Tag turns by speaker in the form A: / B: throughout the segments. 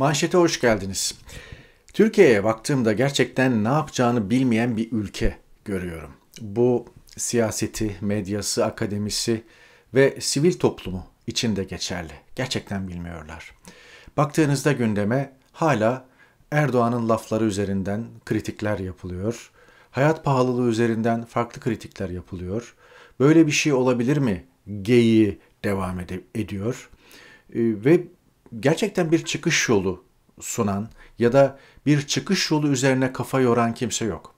A: Manşete hoş geldiniz. Türkiye'ye baktığımda gerçekten ne yapacağını bilmeyen bir ülke görüyorum. Bu siyaseti, medyası, akademisi ve sivil toplumu içinde geçerli. Gerçekten bilmiyorlar. Baktığınızda gündeme hala Erdoğan'ın lafları üzerinden kritikler yapılıyor. Hayat pahalılığı üzerinden farklı kritikler yapılıyor. Böyle bir şey olabilir mi? Geyi devam ed- ediyor. Ee, ve gerçekten bir çıkış yolu sunan ya da bir çıkış yolu üzerine kafa yoran kimse yok.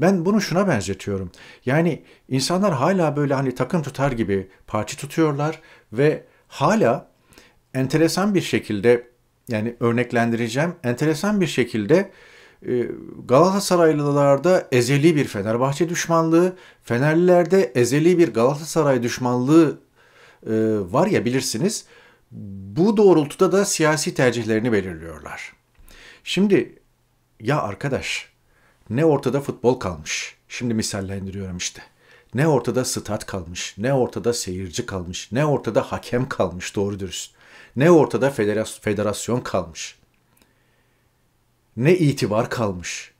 A: Ben bunu şuna benzetiyorum. Yani insanlar hala böyle hani takım tutar gibi parti tutuyorlar ve hala enteresan bir şekilde yani örneklendireceğim enteresan bir şekilde e, Galatasaraylılarda ezeli bir Fenerbahçe düşmanlığı, Fenerlilerde ezeli bir Galatasaray düşmanlığı e, var ya bilirsiniz bu doğrultuda da siyasi tercihlerini belirliyorlar. Şimdi ya arkadaş ne ortada futbol kalmış. Şimdi misallendiriyorum işte. Ne ortada stat kalmış, ne ortada seyirci kalmış, ne ortada hakem kalmış doğru dürüst. Ne ortada federasyon kalmış. Ne itibar kalmış.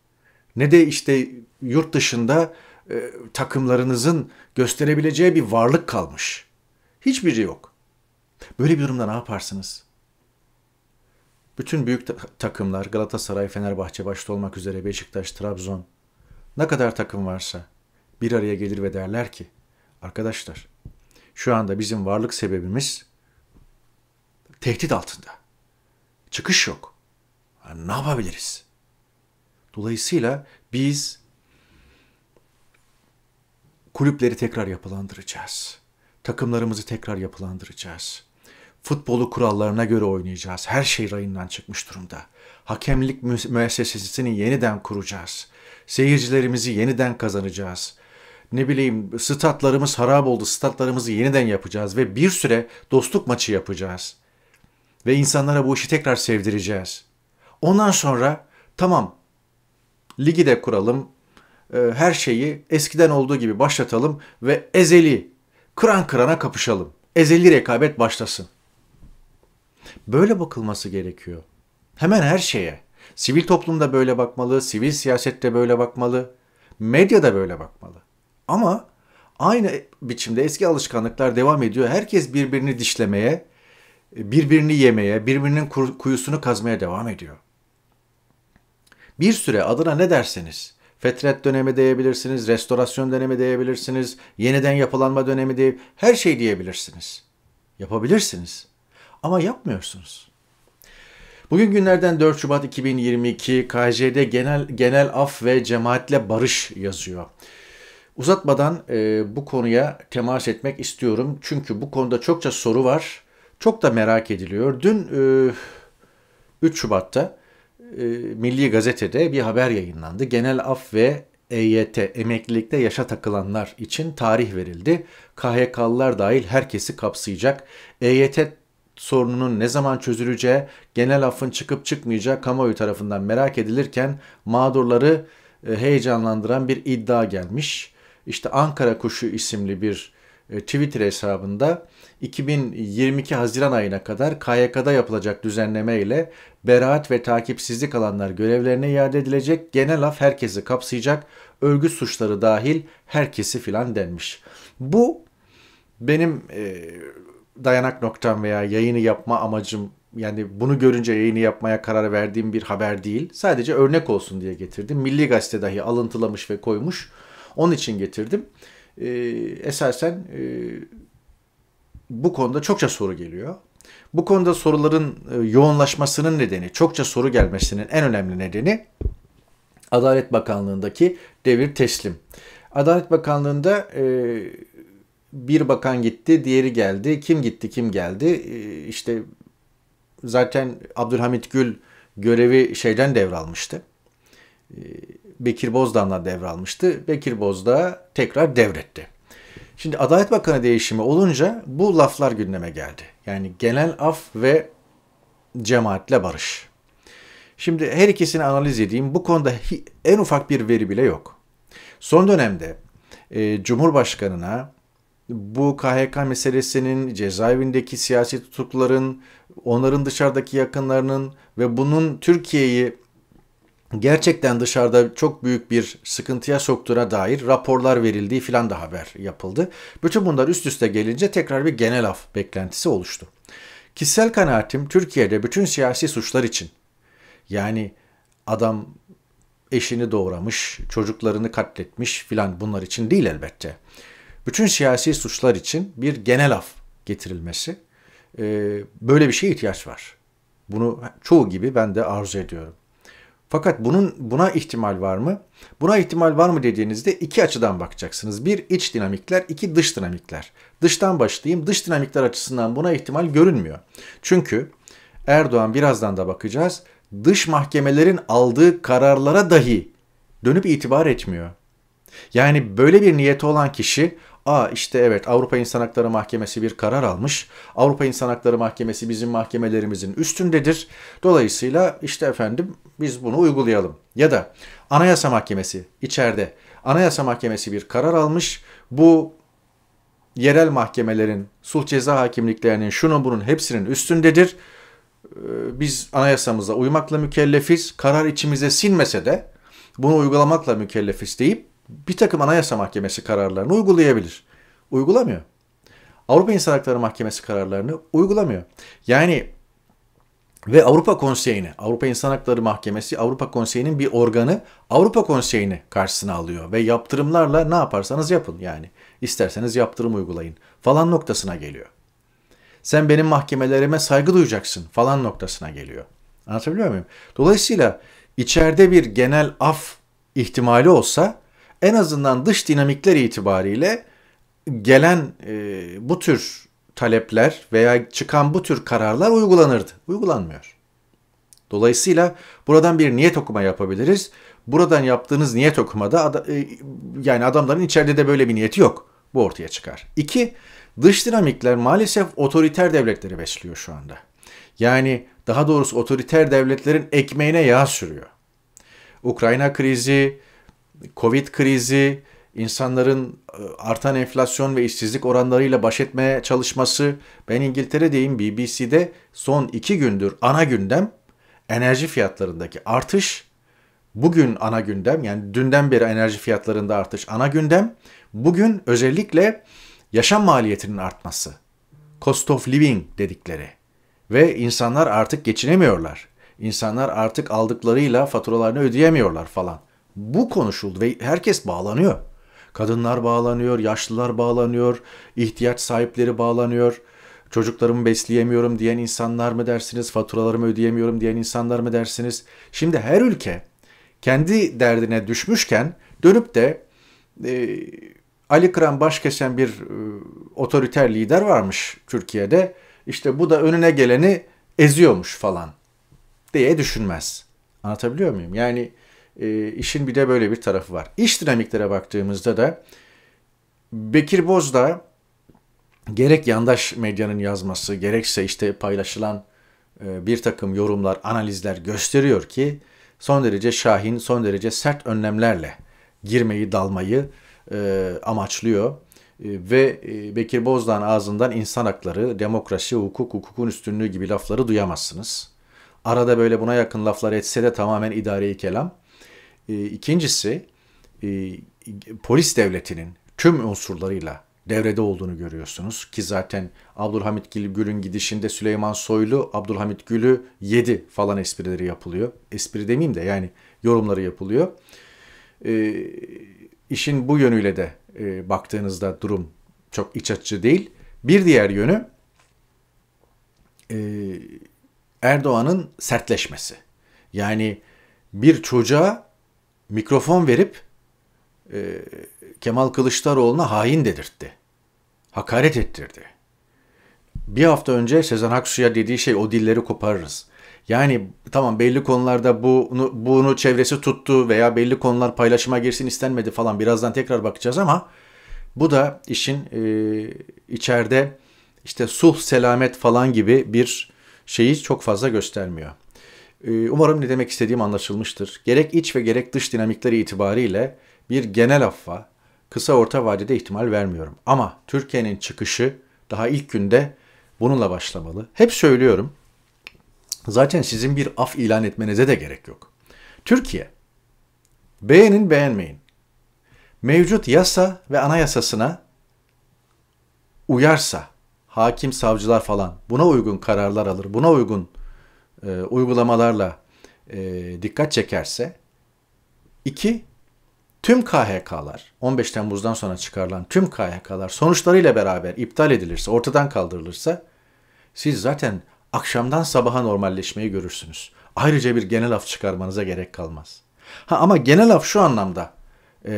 A: Ne de işte yurt dışında e, takımlarınızın gösterebileceği bir varlık kalmış. Hiçbiri yok. Böyle bir durumda ne yaparsınız? Bütün büyük takımlar Galatasaray, Fenerbahçe başta olmak üzere Beşiktaş, Trabzon ne kadar takım varsa bir araya gelir ve derler ki arkadaşlar şu anda bizim varlık sebebimiz tehdit altında. Çıkış yok. Yani ne yapabiliriz? Dolayısıyla biz kulüpleri tekrar yapılandıracağız. Takımlarımızı tekrar yapılandıracağız. Futbolu kurallarına göre oynayacağız. Her şey rayından çıkmış durumda. Hakemlik müessesesini yeniden kuracağız. Seyircilerimizi yeniden kazanacağız. Ne bileyim statlarımız harap oldu. Statlarımızı yeniden yapacağız ve bir süre dostluk maçı yapacağız. Ve insanlara bu işi tekrar sevdireceğiz. Ondan sonra tamam ligi de kuralım. E, her şeyi eskiden olduğu gibi başlatalım ve ezeli kıran kırana kapışalım. Ezeli rekabet başlasın. Böyle bakılması gerekiyor. Hemen her şeye. Sivil toplumda böyle bakmalı, sivil siyasette böyle bakmalı, medyada böyle bakmalı. Ama aynı biçimde eski alışkanlıklar devam ediyor. Herkes birbirini dişlemeye, birbirini yemeye, birbirinin kuyusunu kazmaya devam ediyor. Bir süre adına ne derseniz, fetret dönemi diyebilirsiniz, restorasyon dönemi diyebilirsiniz, yeniden yapılanma dönemi diye her şey diyebilirsiniz. Yapabilirsiniz. Ama yapmıyorsunuz. Bugün günlerden 4 Şubat 2022 KJ'de genel genel af ve cemaatle barış yazıyor. Uzatmadan e, bu konuya temas etmek istiyorum. Çünkü bu konuda çokça soru var. Çok da merak ediliyor. Dün e, 3 Şubat'ta e, Milli Gazete'de bir haber yayınlandı. Genel af ve EYT, emeklilikte yaşa takılanlar için tarih verildi. KHK'lılar dahil herkesi kapsayacak EYT sorununun ne zaman çözüleceği, genel affın çıkıp çıkmayacağı kamuoyu tarafından merak edilirken mağdurları e, heyecanlandıran bir iddia gelmiş. İşte Ankara Kuşu isimli bir e, Twitter hesabında 2022 Haziran ayına kadar KYK'da yapılacak düzenleme ile beraat ve takipsizlik alanlar görevlerine iade edilecek, genel af herkesi kapsayacak, örgüt suçları dahil herkesi filan denmiş. Bu benim e, dayanak noktam veya yayını yapma amacım yani bunu görünce yayını yapmaya karar verdiğim bir haber değil. Sadece örnek olsun diye getirdim. Milli Gazete dahi alıntılamış ve koymuş. Onun için getirdim. Ee, esasen e, bu konuda çokça soru geliyor. Bu konuda soruların e, yoğunlaşmasının nedeni, çokça soru gelmesinin en önemli nedeni Adalet Bakanlığı'ndaki devir teslim. Adalet Bakanlığı'nda e, bir bakan gitti, diğeri geldi. Kim gitti, kim geldi? Ee, işte zaten Abdülhamit Gül görevi şeyden devralmıştı. Ee, Bekir Bozdağ'la devralmıştı. Bekir Bozdağ tekrar devretti. Şimdi Adalet Bakanı değişimi olunca bu laflar gündeme geldi. Yani genel af ve cemaatle barış. Şimdi her ikisini analiz edeyim. Bu konuda en ufak bir veri bile yok. Son dönemde e, Cumhurbaşkanına bu KHK meselesinin cezaevindeki siyasi tutukların, onların dışarıdaki yakınlarının ve bunun Türkiye'yi gerçekten dışarıda çok büyük bir sıkıntıya soktuğuna dair raporlar verildiği filan da haber yapıldı. Bütün bunlar üst üste gelince tekrar bir genel af beklentisi oluştu. Kişisel kanaatim Türkiye'de bütün siyasi suçlar için yani adam eşini doğramış, çocuklarını katletmiş filan bunlar için değil elbette bütün siyasi suçlar için bir genel af getirilmesi e, böyle bir şeye ihtiyaç var. Bunu çoğu gibi ben de arzu ediyorum. Fakat bunun buna ihtimal var mı? Buna ihtimal var mı dediğinizde iki açıdan bakacaksınız. Bir iç dinamikler, iki dış dinamikler. Dıştan başlayayım. Dış dinamikler açısından buna ihtimal görünmüyor. Çünkü Erdoğan birazdan da bakacağız. Dış mahkemelerin aldığı kararlara dahi dönüp itibar etmiyor. Yani böyle bir niyeti olan kişi Aa işte evet Avrupa İnsan Hakları Mahkemesi bir karar almış. Avrupa İnsan Hakları Mahkemesi bizim mahkemelerimizin üstündedir. Dolayısıyla işte efendim biz bunu uygulayalım. Ya da Anayasa Mahkemesi içeride Anayasa Mahkemesi bir karar almış. Bu yerel mahkemelerin, sulh ceza hakimliklerinin şunun bunun hepsinin üstündedir. Ee, biz anayasamıza uymakla mükellefiz. Karar içimize sinmese de bunu uygulamakla mükellefiz deyip bir takım anayasa mahkemesi kararlarını uygulayabilir. Uygulamıyor. Avrupa İnsan Hakları Mahkemesi kararlarını uygulamıyor. Yani ve Avrupa Konseyi'ni, Avrupa İnsan Hakları Mahkemesi Avrupa Konseyi'nin bir organı Avrupa Konseyi'ni karşısına alıyor ve yaptırımlarla ne yaparsanız yapın yani isterseniz yaptırım uygulayın falan noktasına geliyor. Sen benim mahkemelerime saygı duyacaksın falan noktasına geliyor. Anlatabiliyor muyum? Dolayısıyla içeride bir genel af ihtimali olsa en azından dış dinamikler itibariyle gelen e, bu tür talepler veya çıkan bu tür kararlar uygulanırdı. Uygulanmıyor. Dolayısıyla buradan bir niyet okuma yapabiliriz. Buradan yaptığınız niyet okumada e, yani adamların içeride de böyle bir niyeti yok. Bu ortaya çıkar. İki, dış dinamikler maalesef otoriter devletleri besliyor şu anda. Yani daha doğrusu otoriter devletlerin ekmeğine yağ sürüyor. Ukrayna krizi, Covid krizi, insanların e, artan enflasyon ve işsizlik oranlarıyla baş etmeye çalışması. Ben İngiltere'deyim BBC'de son iki gündür ana gündem enerji fiyatlarındaki artış. Bugün ana gündem yani dünden beri enerji fiyatlarında artış ana gündem. Bugün özellikle yaşam maliyetinin artması. Cost of living dedikleri. Ve insanlar artık geçinemiyorlar. İnsanlar artık aldıklarıyla faturalarını ödeyemiyorlar falan bu konuşuldu ve herkes bağlanıyor. Kadınlar bağlanıyor, yaşlılar bağlanıyor, ihtiyaç sahipleri bağlanıyor. Çocuklarımı besleyemiyorum diyen insanlar mı dersiniz, faturalarımı ödeyemiyorum diyen insanlar mı dersiniz? Şimdi her ülke kendi derdine düşmüşken dönüp de e, Ali Kıran baş kesen bir e, otoriter lider varmış Türkiye'de. İşte bu da önüne geleni eziyormuş falan diye düşünmez. Anlatabiliyor muyum? Yani e, işin bir de böyle bir tarafı var. İş dinamiklere baktığımızda da Bekir Bozdağ gerek yandaş medyanın yazması gerekse işte paylaşılan e, bir takım yorumlar, analizler gösteriyor ki son derece şahin, son derece sert önlemlerle girmeyi, dalmayı e, amaçlıyor. E, ve e, Bekir Bozdağ'ın ağzından insan hakları, demokrasi, hukuk, hukukun üstünlüğü gibi lafları duyamazsınız. Arada böyle buna yakın laflar etse de tamamen idari kelam. Ee, e, ikincisi polis devletinin tüm unsurlarıyla devrede olduğunu görüyorsunuz ki zaten Abdülhamit Gül'ün gidişinde Süleyman Soylu Abdülhamit Gül'ü yedi falan esprileri yapılıyor. Espri demeyeyim de yani yorumları yapılıyor. E, işin bu yönüyle de e, baktığınızda durum çok iç açıcı değil. Bir diğer yönü e, Erdoğan'ın sertleşmesi. Yani bir çocuğa mikrofon verip e, Kemal Kılıçdaroğlu'na hain dedirtti. Hakaret ettirdi. Bir hafta önce Sezen Aksu'ya dediği şey o dilleri koparırız. Yani tamam belli konularda bunu, bunu çevresi tuttu veya belli konular paylaşıma girsin istenmedi falan birazdan tekrar bakacağız ama bu da işin e, içeride işte sulh selamet falan gibi bir şeyi çok fazla göstermiyor. Ee, umarım ne demek istediğim anlaşılmıştır. Gerek iç ve gerek dış dinamikleri itibariyle bir genel affa kısa orta vadede ihtimal vermiyorum. Ama Türkiye'nin çıkışı daha ilk günde bununla başlamalı. Hep söylüyorum. Zaten sizin bir af ilan etmenize de gerek yok. Türkiye beğenin beğenmeyin. Mevcut yasa ve anayasasına uyarsa hakim savcılar falan buna uygun kararlar alır. Buna uygun e, uygulamalarla e, dikkat çekerse, iki, tüm KHK'lar, 15 Temmuz'dan sonra çıkarılan tüm KHK'lar sonuçlarıyla beraber iptal edilirse, ortadan kaldırılırsa, siz zaten akşamdan sabaha normalleşmeyi görürsünüz. Ayrıca bir genel af çıkarmanıza gerek kalmaz. Ha ama genel af şu anlamda e,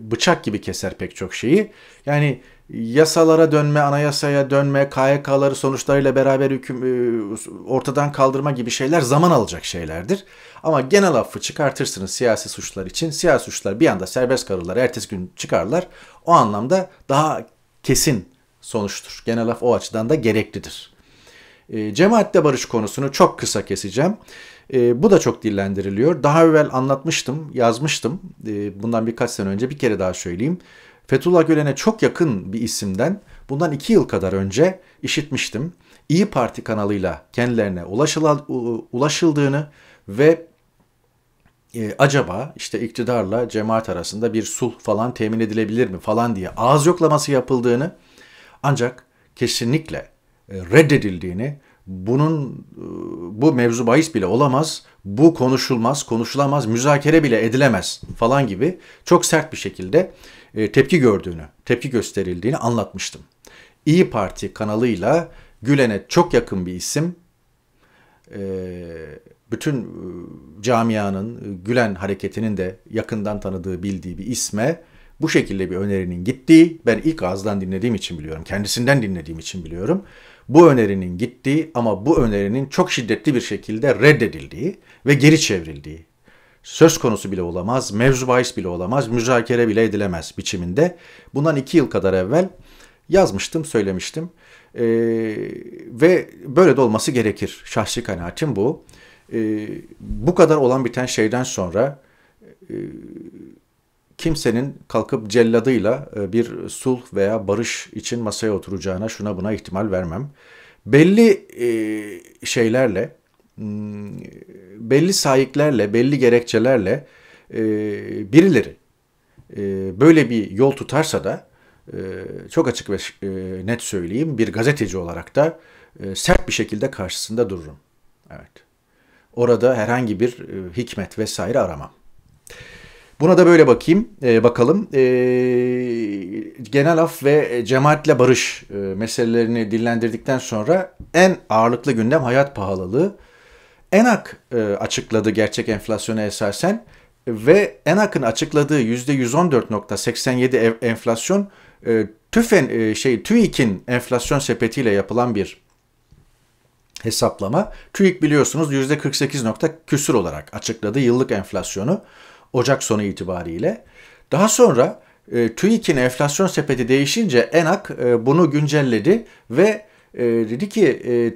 A: bıçak gibi keser pek çok şeyi. Yani yasalara dönme, anayasaya dönme, KHK'ları sonuçlarıyla beraber hüküm, e, ortadan kaldırma gibi şeyler zaman alacak şeylerdir. Ama genel affı çıkartırsınız siyasi suçlar için. Siyasi suçlar bir anda serbest kalırlar, ertesi gün çıkarlar. O anlamda daha kesin sonuçtur. Genel af o açıdan da gereklidir. E, cemaatle barış konusunu çok kısa keseceğim. E, bu da çok dillendiriliyor. Daha evvel anlatmıştım, yazmıştım. bundan birkaç sene önce bir kere daha söyleyeyim. Fethullah Gülen'e çok yakın bir isimden bundan iki yıl kadar önce işitmiştim. İyi Parti kanalıyla kendilerine ulaşıldığını ve e, acaba işte iktidarla cemaat arasında bir sulh falan temin edilebilir mi falan diye ağız yoklaması yapıldığını ancak kesinlikle e, reddedildiğini bunun e, bu mevzu bahis bile olamaz, bu konuşulmaz, konuşulamaz, müzakere bile edilemez falan gibi çok sert bir şekilde e, tepki gördüğünü, tepki gösterildiğini anlatmıştım. İyi Parti kanalıyla Gülen'e çok yakın bir isim. E, bütün e, camianın, Gülen hareketinin de yakından tanıdığı, bildiği bir isme bu şekilde bir önerinin gittiği, ben ilk ağızdan dinlediğim için biliyorum, kendisinden dinlediğim için biliyorum. Bu önerinin gittiği ama bu önerinin çok şiddetli bir şekilde reddedildiği ve geri çevrildiği söz konusu bile olamaz, mevzu bahis bile olamaz, müzakere bile edilemez biçiminde. Bundan iki yıl kadar evvel yazmıştım, söylemiştim. E, ve böyle de olması gerekir. Şahsi kanaatim bu. E, bu kadar olan biten şeyden sonra e, kimsenin kalkıp celladıyla e, bir sulh veya barış için masaya oturacağına şuna buna ihtimal vermem. Belli e, şeylerle Hmm, belli sahiplerle, belli gerekçelerle e, birileri e, böyle bir yol tutarsa da e, çok açık ve net söyleyeyim bir gazeteci olarak da sert bir şekilde karşısında dururum. Evet. Orada herhangi bir hikmet vesaire aramam. Buna da böyle bakayım, e, bakalım. E, genel af ve cemaatle barış e, meselelerini dillendirdikten sonra en ağırlıklı gündem hayat pahalılığı. ENAK e, açıkladı gerçek enflasyonu esasen ve ENAK'ın açıkladığı %114.87 enflasyon e, TÜFEN e, şey TÜİK'in enflasyon sepetiyle yapılan bir hesaplama. TÜİK biliyorsunuz %48. küsür olarak açıkladı yıllık enflasyonu Ocak sonu itibariyle. Daha sonra e, TÜİK'in enflasyon sepeti değişince ENAK e, bunu güncelledi ve e, dedi ki e, e,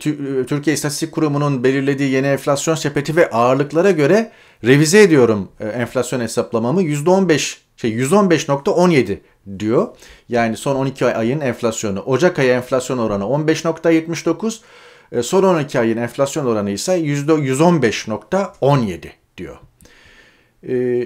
A: Türkiye İstatistik Kurumu'nun belirlediği yeni enflasyon sepeti ve ağırlıklara göre revize ediyorum e, enflasyon hesaplamamı %15 şey 115.17 diyor. Yani son 12 ay ayın enflasyonu. Ocak ayı enflasyon oranı 15.79. E, son 12 ayın enflasyon oranı ise %115.17 diyor. E,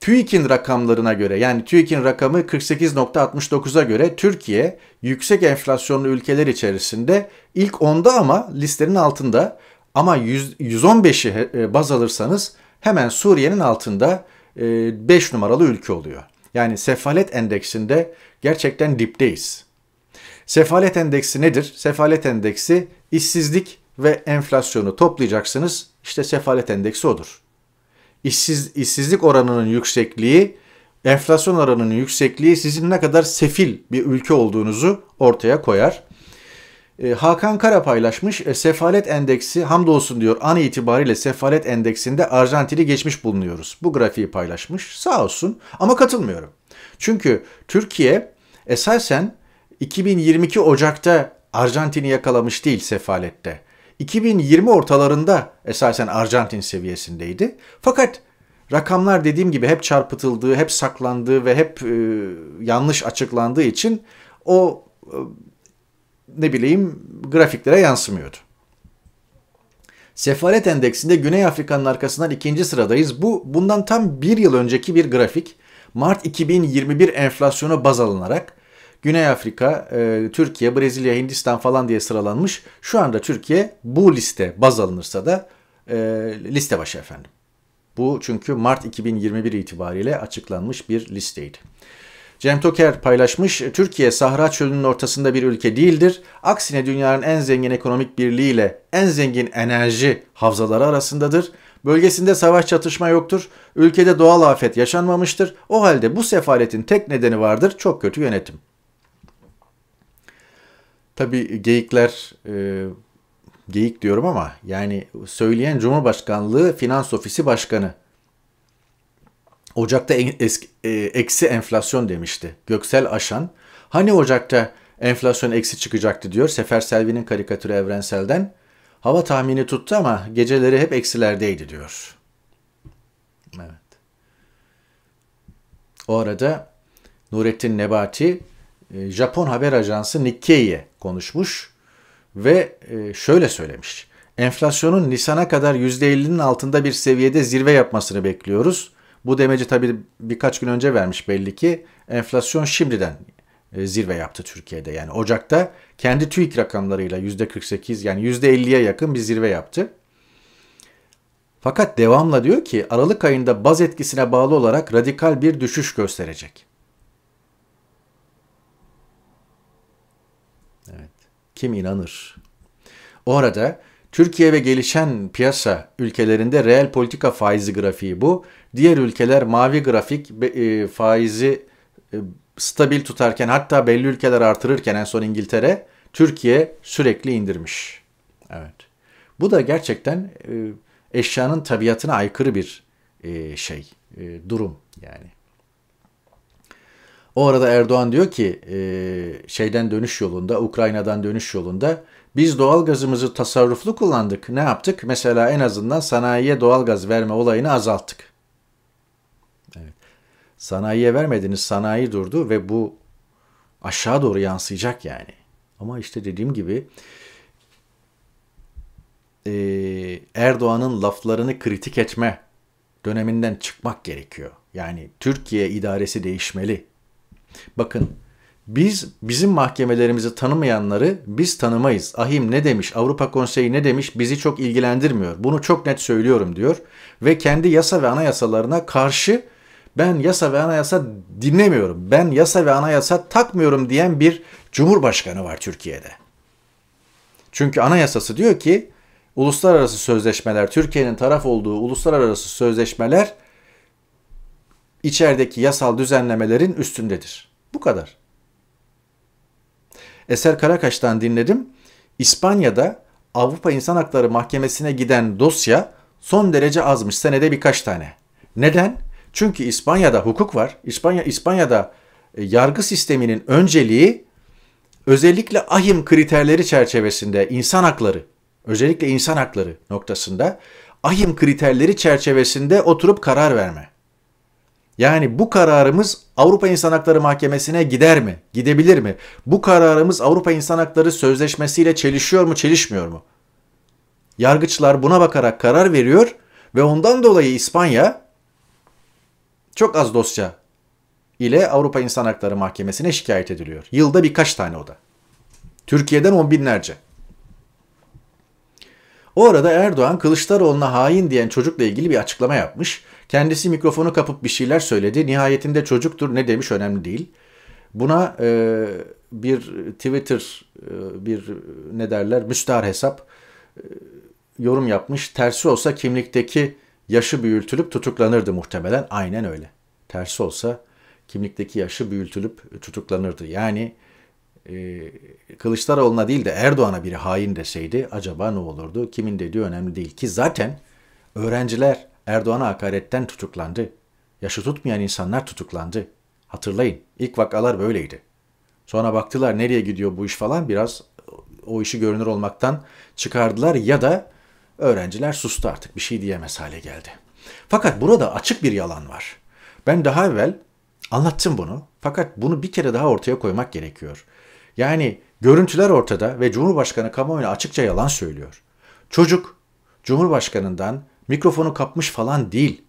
A: TÜİK'in rakamlarına göre yani TÜİK'in rakamı 48.69'a göre Türkiye yüksek enflasyonlu ülkeler içerisinde ilk onda ama listenin altında ama 100, 115'i e, baz alırsanız hemen Suriye'nin altında 5 e, numaralı ülke oluyor. Yani sefalet endeksinde gerçekten dipteyiz. Sefalet endeksi nedir? Sefalet endeksi işsizlik ve enflasyonu toplayacaksınız. İşte sefalet endeksi odur işsiz, işsizlik oranının yüksekliği, enflasyon oranının yüksekliği sizin ne kadar sefil bir ülke olduğunuzu ortaya koyar. E, Hakan Kara paylaşmış. E, sefalet endeksi hamdolsun diyor an itibariyle sefalet endeksinde Arjantin'i geçmiş bulunuyoruz. Bu grafiği paylaşmış. Sağ olsun ama katılmıyorum. Çünkü Türkiye esasen 2022 Ocak'ta Arjantin'i yakalamış değil sefalette. 2020 ortalarında esasen Arjantin seviyesindeydi. Fakat rakamlar dediğim gibi hep çarpıtıldığı, hep saklandığı ve hep e, yanlış açıklandığı için o e, ne bileyim grafiklere yansımıyordu. Sefalet endeksinde Güney Afrika'nın arkasından ikinci sıradayız. Bu bundan tam bir yıl önceki bir grafik. Mart 2021 enflasyona baz alınarak Güney Afrika, e, Türkiye, Brezilya, Hindistan falan diye sıralanmış. Şu anda Türkiye bu liste baz alınırsa da e, liste başı efendim. Bu çünkü Mart 2021 itibariyle açıklanmış bir listeydi. Cem Toker paylaşmış, Türkiye Sahra Çölü'nün ortasında bir ülke değildir. Aksine dünyanın en zengin ekonomik birliğiyle en zengin enerji havzaları arasındadır. Bölgesinde savaş çatışma yoktur. Ülkede doğal afet yaşanmamıştır. O halde bu sefaletin tek nedeni vardır. Çok kötü yönetim. Tabii geyikler e, geyik diyorum ama yani söyleyen Cumhurbaşkanlığı Finans Ofisi Başkanı. Ocak'ta en, eski, e, eksi enflasyon demişti. Göksel Aşan. Hani Ocak'ta enflasyon eksi çıkacaktı diyor. Sefer Selvi'nin karikatürü Evrensel'den. Hava tahmini tuttu ama geceleri hep eksilerdeydi diyor. Evet. O arada Nurettin Nebati e, Japon haber ajansı Nikkei'ye konuşmuş ve e, şöyle söylemiş. Enflasyonun Nisan'a kadar %50'nin altında bir seviyede zirve yapmasını bekliyoruz. Bu demeci tabii birkaç gün önce vermiş belli ki enflasyon şimdiden e, zirve yaptı Türkiye'de. Yani Ocak'ta kendi TÜİK rakamlarıyla %48 yani %50'ye yakın bir zirve yaptı. Fakat devamla diyor ki Aralık ayında baz etkisine bağlı olarak radikal bir düşüş gösterecek. kim inanır? Orada Türkiye ve gelişen piyasa ülkelerinde reel politika faizi grafiği bu. Diğer ülkeler mavi grafik e, faizi e, stabil tutarken hatta belli ülkeler artırırken en son İngiltere Türkiye sürekli indirmiş. Evet. Bu da gerçekten e, eşyanın tabiatına aykırı bir şey, durum yani. O arada Erdoğan diyor ki e, şeyden dönüş yolunda, Ukrayna'dan dönüş yolunda biz doğal gazımızı tasarruflu kullandık. Ne yaptık? Mesela en azından sanayiye doğal gaz verme olayını azalttık. Evet. Sanayiye vermediniz, sanayi durdu ve bu aşağı doğru yansıyacak yani. Ama işte dediğim gibi e, Erdoğan'ın laflarını kritik etme döneminden çıkmak gerekiyor. Yani Türkiye idaresi değişmeli. Bakın biz bizim mahkemelerimizi tanımayanları biz tanımayız. Ahim ne demiş, Avrupa Konseyi ne demiş bizi çok ilgilendirmiyor. Bunu çok net söylüyorum diyor ve kendi yasa ve anayasalarına karşı ben yasa ve anayasa dinlemiyorum. Ben yasa ve anayasa takmıyorum diyen bir cumhurbaşkanı var Türkiye'de. Çünkü anayasası diyor ki uluslararası sözleşmeler, Türkiye'nin taraf olduğu uluslararası sözleşmeler içerideki yasal düzenlemelerin üstündedir. Bu kadar. Eser Karakaş'tan dinledim. İspanya'da Avrupa İnsan Hakları Mahkemesi'ne giden dosya son derece azmış. Senede birkaç tane. Neden? Çünkü İspanya'da hukuk var. İspanya İspanya'da e, yargı sisteminin önceliği özellikle ahim kriterleri çerçevesinde insan hakları, özellikle insan hakları noktasında ahim kriterleri çerçevesinde oturup karar verme. Yani bu kararımız Avrupa İnsan Hakları Mahkemesi'ne gider mi? Gidebilir mi? Bu kararımız Avrupa İnsan Hakları Sözleşmesi ile çelişiyor mu, çelişmiyor mu? Yargıçlar buna bakarak karar veriyor ve ondan dolayı İspanya çok az dosya ile Avrupa İnsan Hakları Mahkemesi'ne şikayet ediliyor. Yılda birkaç tane o da. Türkiye'den on binlerce. O arada Erdoğan Kılıçdaroğlu'na hain diyen çocukla ilgili bir açıklama yapmış. Kendisi mikrofonu kapıp bir şeyler söyledi. Nihayetinde çocuktur ne demiş önemli değil. Buna e, bir Twitter e, bir ne derler müstahar hesap e, yorum yapmış. Tersi olsa kimlikteki yaşı büyütülüp tutuklanırdı muhtemelen. Aynen öyle. Tersi olsa kimlikteki yaşı büyütülüp tutuklanırdı. Yani ee, Kılıçdaroğlu'na değil de Erdoğan'a biri hain deseydi acaba ne olurdu? Kimin dediği önemli değil ki zaten öğrenciler Erdoğan'a hakaretten tutuklandı. Yaşı tutmayan insanlar tutuklandı. Hatırlayın ilk vakalar böyleydi. Sonra baktılar nereye gidiyor bu iş falan biraz o işi görünür olmaktan çıkardılar ya da öğrenciler sustu artık bir şey diyemez hale geldi. Fakat burada açık bir yalan var. Ben daha evvel anlattım bunu fakat bunu bir kere daha ortaya koymak gerekiyor. Yani görüntüler ortada ve Cumhurbaşkanı kamuoyuna açıkça yalan söylüyor. Çocuk Cumhurbaşkanından mikrofonu kapmış falan değil.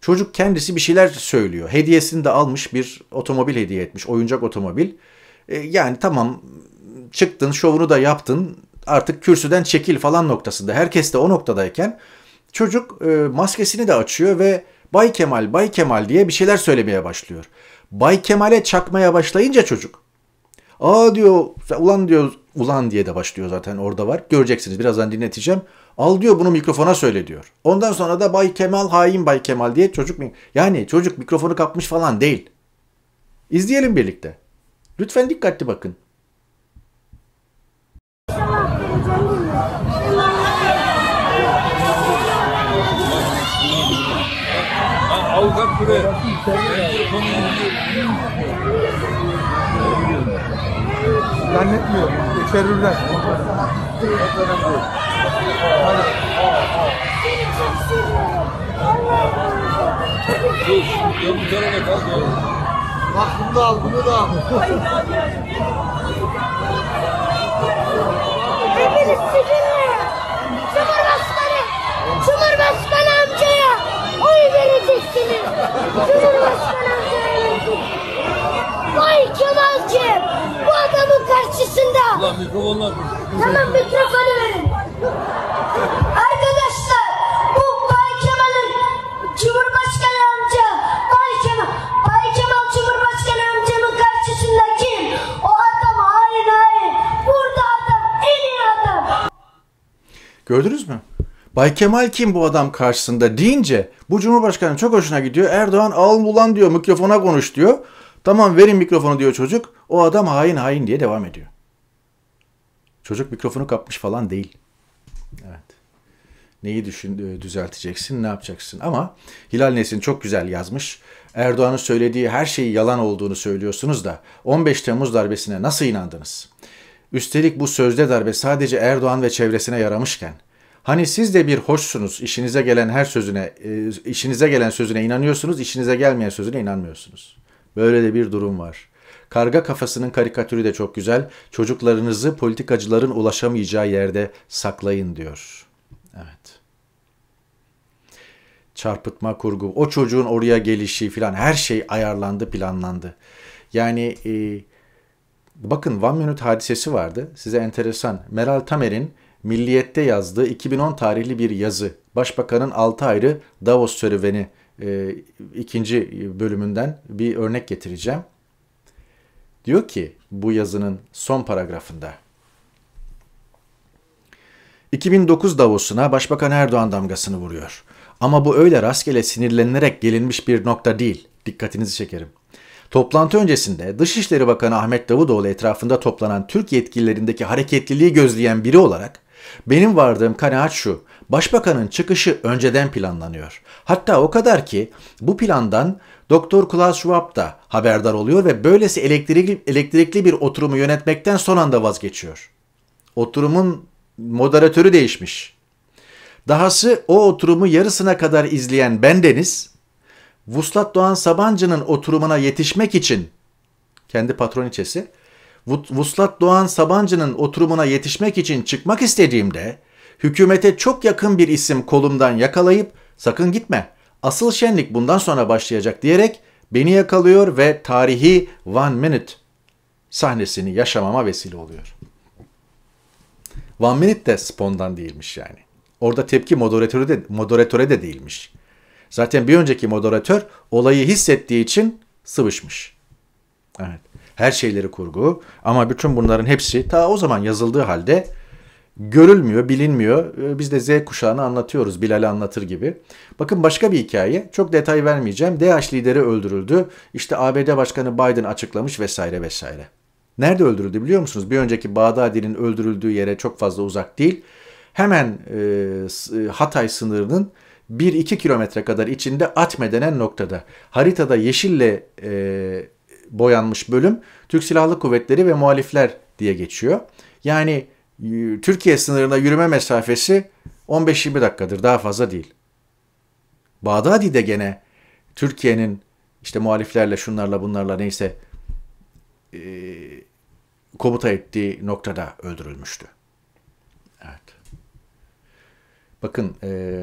A: Çocuk kendisi bir şeyler söylüyor. Hediyesini de almış bir otomobil hediye etmiş. Oyuncak otomobil. E, yani tamam çıktın şovunu da yaptın artık kürsüden çekil falan noktasında. Herkes de o noktadayken çocuk e, maskesini de açıyor ve Bay Kemal Bay Kemal diye bir şeyler söylemeye başlıyor. Bay Kemal'e çakmaya başlayınca çocuk Aa diyor ulan diyor ulan diye de başlıyor zaten orada var. Göreceksiniz birazdan dinleteceğim. Al diyor bunu mikrofona söyle diyor. Ondan sonra da Bay Kemal hain Bay Kemal diye çocuk yani çocuk mikrofonu kapmış falan değil. İzleyelim birlikte. Lütfen dikkatli bakın. Avukat buraya. Zannetmiyorum. Geçerirler. Dur, dur bir tane de kalk ya. Bak bunu da al, bunu da al. Hepiniz sizinle. Cumhurbaşkanı, Cumhurbaşkanı amcaya oy vereceksiniz. Cumhurbaşkanı amcaya vereceksiniz. Vay Kemal'cim bu adamın karşısında. Ulan mikrofonlar. Tamam mikrofonu verin. Arkadaşlar bu Bay Kemal'in Cumhurbaşkanı amca Bay Kemal. Bay Kemal Cumhurbaşkanı amcanın karşısında kim? O adam hain hain. Burada adam en iyi adam. Gördünüz mü? Bay Kemal kim bu adam karşısında deyince bu Cumhurbaşkanı çok hoşuna gidiyor. Erdoğan al bulan diyor mikrofona konuş diyor. Tamam verin mikrofonu diyor çocuk. O adam hain hain diye devam ediyor. Çocuk mikrofonu kapmış falan değil. Evet. Neyi düşün, e, düzelteceksin, ne yapacaksın? Ama Hilal Nesin çok güzel yazmış. Erdoğan'ın söylediği her şeyi yalan olduğunu söylüyorsunuz da 15 Temmuz darbesine nasıl inandınız? Üstelik bu sözde darbe sadece Erdoğan ve çevresine yaramışken Hani siz de bir hoşsunuz. işinize gelen her sözüne, e, işinize gelen sözüne inanıyorsunuz, işinize gelmeyen sözüne inanmıyorsunuz. Böyle de bir durum var. Karga kafasının karikatürü de çok güzel. Çocuklarınızı politikacıların ulaşamayacağı yerde saklayın diyor. Evet. Çarpıtma kurgu. O çocuğun oraya gelişi filan her şey ayarlandı planlandı. Yani e, bakın One Minute hadisesi vardı. Size enteresan. Meral Tamer'in Milliyet'te yazdığı 2010 tarihli bir yazı. Başbakanın 6 ayrı Davos serüveni e, ikinci bölümünden bir örnek getireceğim. Diyor ki bu yazının son paragrafında. 2009 Davos'una Başbakan Erdoğan damgasını vuruyor. Ama bu öyle rastgele sinirlenerek gelinmiş bir nokta değil. Dikkatinizi çekerim. Toplantı öncesinde Dışişleri Bakanı Ahmet Davutoğlu etrafında toplanan Türk yetkililerindeki hareketliliği gözleyen biri olarak benim vardığım kanaat şu. Başbakanın çıkışı önceden planlanıyor. Hatta o kadar ki bu plandan Doktor Klaus Schwab da haberdar oluyor ve böylesi elektrikli, elektrikli bir oturumu yönetmekten son anda vazgeçiyor. Oturumun moderatörü değişmiş. Dahası o oturumu yarısına kadar izleyen bendeniz, Vuslat Doğan Sabancı'nın oturumuna yetişmek için kendi patron içesi. Vuslat Doğan Sabancı'nın oturumuna yetişmek için çıkmak istediğimde hükümete çok yakın bir isim kolumdan yakalayıp sakın gitme asıl şenlik bundan sonra başlayacak diyerek beni yakalıyor ve tarihi One Minute sahnesini yaşamama vesile oluyor. One Minute de spondan değilmiş yani. Orada tepki moderatörü de, moderatöre de değilmiş. Zaten bir önceki moderatör olayı hissettiği için sıvışmış. Evet her şeyleri kurgu ama bütün bunların hepsi ta o zaman yazıldığı halde görülmüyor, bilinmiyor. Ee, biz de Z kuşağını anlatıyoruz Bilal'i anlatır gibi. Bakın başka bir hikaye. Çok detay vermeyeceğim. DH lideri öldürüldü. İşte ABD Başkanı Biden açıklamış vesaire vesaire. Nerede öldürüldü biliyor musunuz? Bir önceki Bağdadi'nin öldürüldüğü yere çok fazla uzak değil. Hemen e, e Hatay sınırının 1-2 kilometre kadar içinde Atme denen noktada. Haritada yeşille e, boyanmış bölüm Türk Silahlı Kuvvetleri ve muhalifler diye geçiyor. Yani e, Türkiye sınırında yürüme mesafesi 15-20 dakikadır daha fazla değil. de gene Türkiye'nin işte muhaliflerle şunlarla bunlarla neyse e, komuta ettiği noktada öldürülmüştü. Evet. Bakın e,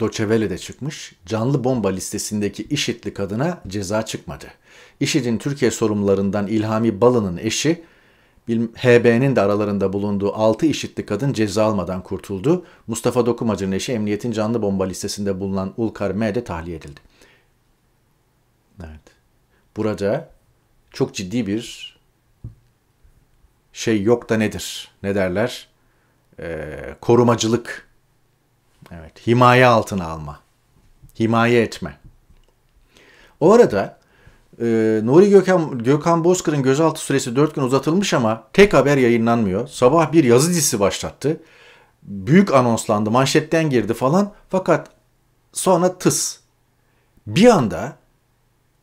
A: Doçevele'de çıkmış, canlı bomba listesindeki IŞİD'li kadına ceza çıkmadı. IŞİD'in Türkiye sorumlularından İlhami Balı'nın eşi, HB'nin de aralarında bulunduğu 6 IŞİD'li kadın ceza almadan kurtuldu. Mustafa Dokumacı'nın eşi emniyetin canlı bomba listesinde bulunan Ulkar M tahliye edildi. Evet. Burada çok ciddi bir şey yok da nedir? Ne derler? Ee, korumacılık Evet, himaye altına alma. Himaye etme. O arada e, Nuri Gökhan, Gökhan Bozkır'ın gözaltı süresi 4 gün uzatılmış ama tek haber yayınlanmıyor. Sabah bir yazı dizisi başlattı. Büyük anonslandı, manşetten girdi falan. Fakat sonra tıs. Bir anda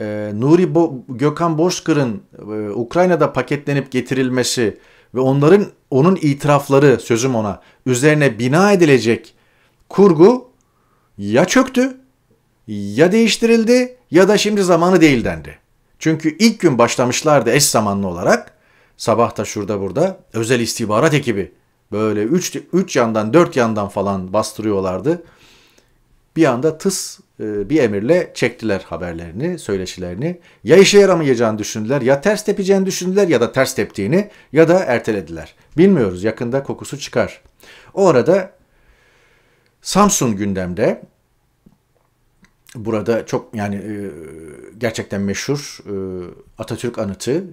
A: e, Nuri Bo Gökhan Bozkır'ın e, Ukrayna'da paketlenip getirilmesi ve onların onun itirafları sözüm ona üzerine bina edilecek kurgu ya çöktü ya değiştirildi ya da şimdi zamanı değil dendi. Çünkü ilk gün başlamışlardı eş zamanlı olarak. Sabahta şurada burada özel istihbarat ekibi böyle 3 3 yandan 4 yandan falan bastırıyorlardı. Bir anda tıs e, bir emirle çektiler haberlerini, söyleşilerini. Ya işe yaramayacağını düşündüler, ya ters tepeceğini düşündüler ya da ters teptiğini ya da ertelediler. Bilmiyoruz yakında kokusu çıkar. O arada Samsun gündemde burada çok yani e, gerçekten meşhur e, Atatürk anıtı e,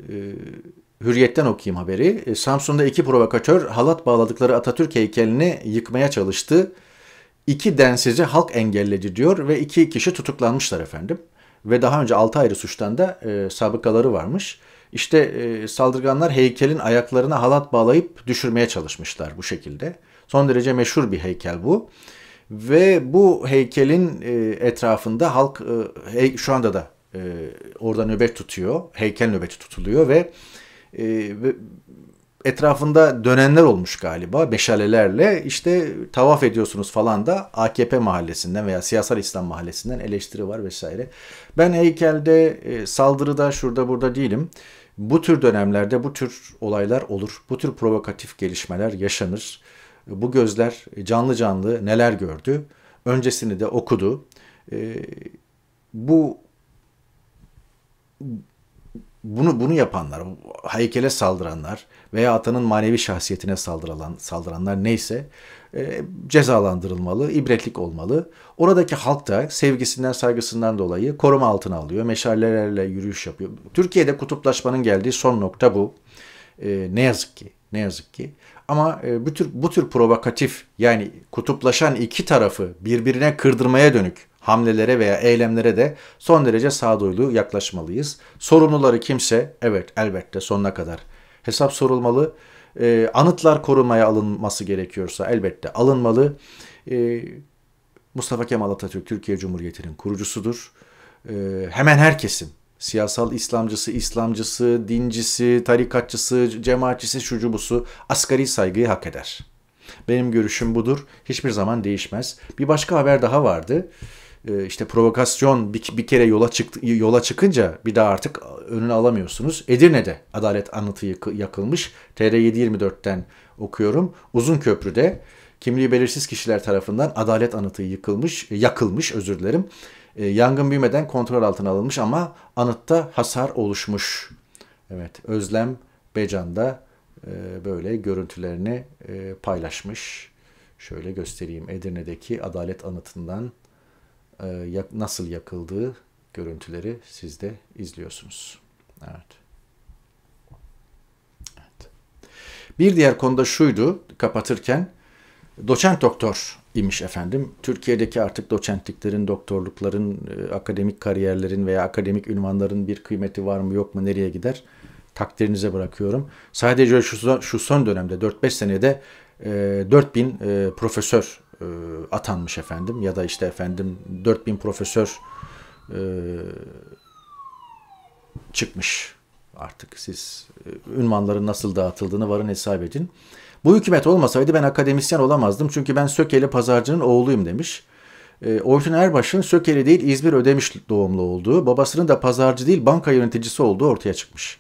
A: Hürriyet'ten okuyayım haberi. E, Samsun'da iki provokatör halat bağladıkları Atatürk heykelini yıkmaya çalıştı. İki densizi halk engelledi diyor ve iki kişi tutuklanmışlar efendim. Ve daha önce altı ayrı suçtan da e, sabıkaları varmış. İşte e, saldırganlar heykelin ayaklarına halat bağlayıp düşürmeye çalışmışlar bu şekilde. Son derece meşhur bir heykel bu. Ve bu heykelin e, etrafında halk e, hey, şu anda da e, orada nöbet tutuyor. Heykel nöbeti tutuluyor ve e, etrafında dönenler olmuş galiba meşalelerle işte tavaf ediyorsunuz falan da AKP mahallesinden veya Siyasal İslam mahallesinden eleştiri var vesaire. Ben heykelde e, saldırıda şurada burada değilim. Bu tür dönemlerde bu tür olaylar olur. Bu tür provokatif gelişmeler yaşanır bu gözler canlı canlı neler gördü. Öncesini de okudu. Ee, bu bunu bunu yapanlar, haykele saldıranlar veya atanın manevi şahsiyetine saldıran saldıranlar neyse e, cezalandırılmalı, ibretlik olmalı. Oradaki halk da sevgisinden, saygısından dolayı koruma altına alıyor. Meşalelerle yürüyüş yapıyor. Türkiye'de kutuplaşmanın geldiği son nokta bu. Ee, ne yazık ki, ne yazık ki. Ama e, bu tür bu tür provokatif yani kutuplaşan iki tarafı birbirine kırdırmaya dönük hamlelere veya eylemlere de son derece sağduyulu yaklaşmalıyız. Sorumluları kimse evet elbette sonuna kadar hesap sorulmalı. E, anıtlar korumaya alınması gerekiyorsa elbette alınmalı. E, Mustafa Kemal Atatürk Türkiye Cumhuriyeti'nin kurucusudur. E, hemen herkesin siyasal İslamcısı, İslamcısı, dincisi, tarikatçısı, cemaatçisi, şucubusu asgari saygıyı hak eder. Benim görüşüm budur. Hiçbir zaman değişmez. Bir başka haber daha vardı. Ee, işte provokasyon bir, bir kere yola çıktı yola çıkınca bir daha artık önünü alamıyorsunuz. Edirne'de adalet anıtı yakılmış. TR724'ten okuyorum. Uzun köprüde kimliği belirsiz kişiler tarafından adalet anıtı yıkılmış, yakılmış özür dilerim. E, yangın büyümeden kontrol altına alınmış ama anıtta hasar oluşmuş. Evet, Özlem Becan'da e, böyle görüntülerini e, paylaşmış. Şöyle göstereyim Edirne'deki adalet anıtından e, nasıl yakıldığı görüntüleri siz de izliyorsunuz. Evet. evet. Bir diğer konuda şuydu kapatırken doçent doktor imiş efendim. Türkiye'deki artık doçentliklerin, doktorlukların, e, akademik kariyerlerin veya akademik ünvanların bir kıymeti var mı yok mu nereye gider? Takdirinize bırakıyorum. Sadece şu, şu son dönemde 4-5 senede 4000 e, e, profesör atanmış efendim ya da işte efendim 4000 profesör çıkmış artık siz ünvanların nasıl dağıtıldığını varın hesap edin. Bu hükümet olmasaydı ben akademisyen olamazdım çünkü ben Sökeli pazarcının oğluyum demiş. E, Orhun Erbaş'ın Sökeli değil İzmir Ödemiş doğumlu olduğu, babasının da pazarcı değil banka yöneticisi olduğu ortaya çıkmış.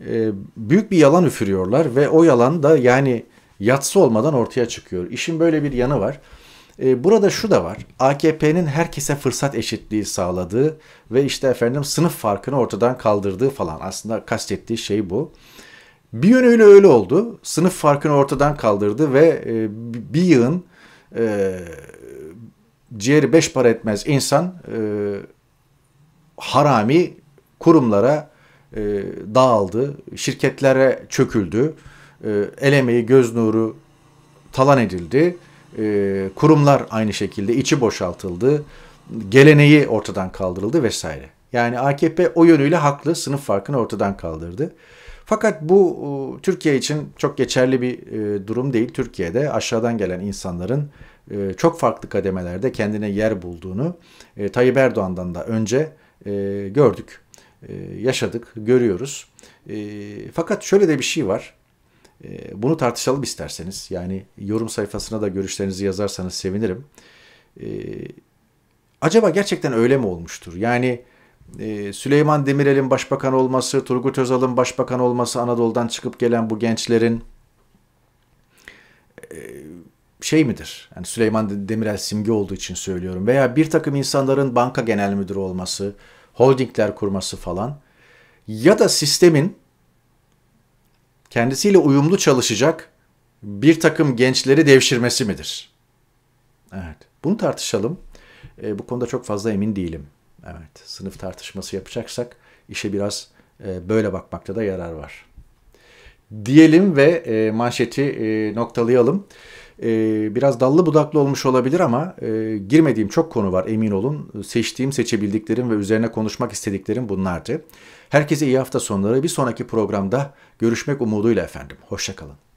A: E, büyük bir yalan üfürüyorlar ve o yalan da yani yatsı olmadan ortaya çıkıyor. İşin böyle bir yanı var. E, burada şu da var. AKP'nin herkese fırsat eşitliği sağladığı ve işte efendim sınıf farkını ortadan kaldırdığı falan aslında kastettiği şey bu. Bir yönüyle öyle oldu. Sınıf farkını ortadan kaldırdı ve e, bir yığın e, ciğeri beş para etmez insan e, harami kurumlara e, dağıldı, şirketlere çöküldü, e, el emeği, göz nuru talan edildi, e, kurumlar aynı şekilde içi boşaltıldı, geleneği ortadan kaldırıldı vesaire. Yani AKP o yönüyle haklı, sınıf farkını ortadan kaldırdı. Fakat bu e, Türkiye için çok geçerli bir e, durum değil. Türkiye'de aşağıdan gelen insanların e, çok farklı kademelerde kendine yer bulduğunu Tayyip Erdoğan'dan da önce gördük, yaşadık, görüyoruz. Fakat şöyle de bir şey var. Bunu tartışalım isterseniz. Yani yorum sayfasına da görüşlerinizi yazarsanız sevinirim. Acaba gerçekten öyle mi olmuştur? Yani ee, Süleyman Demirel'in başbakan olması, Turgut Özal'ın başbakan olması, Anadolu'dan çıkıp gelen bu gençlerin e, şey midir? Yani Süleyman Demirel simge olduğu için söylüyorum. Veya bir takım insanların banka genel müdürü olması, holdingler kurması falan. Ya da sistemin kendisiyle uyumlu çalışacak bir takım gençleri devşirmesi midir? Evet. Bunu tartışalım. E, bu konuda çok fazla emin değilim. Evet, sınıf tartışması yapacaksak işe biraz e, böyle bakmakta da yarar var. Diyelim ve e, manşeti e, noktalayalım. E, biraz dallı budaklı olmuş olabilir ama e, girmediğim çok konu var emin olun. Seçtiğim, seçebildiklerim ve üzerine konuşmak istediklerim bunlardı. Herkese iyi hafta sonları. Bir sonraki programda görüşmek umuduyla efendim. Hoşçakalın.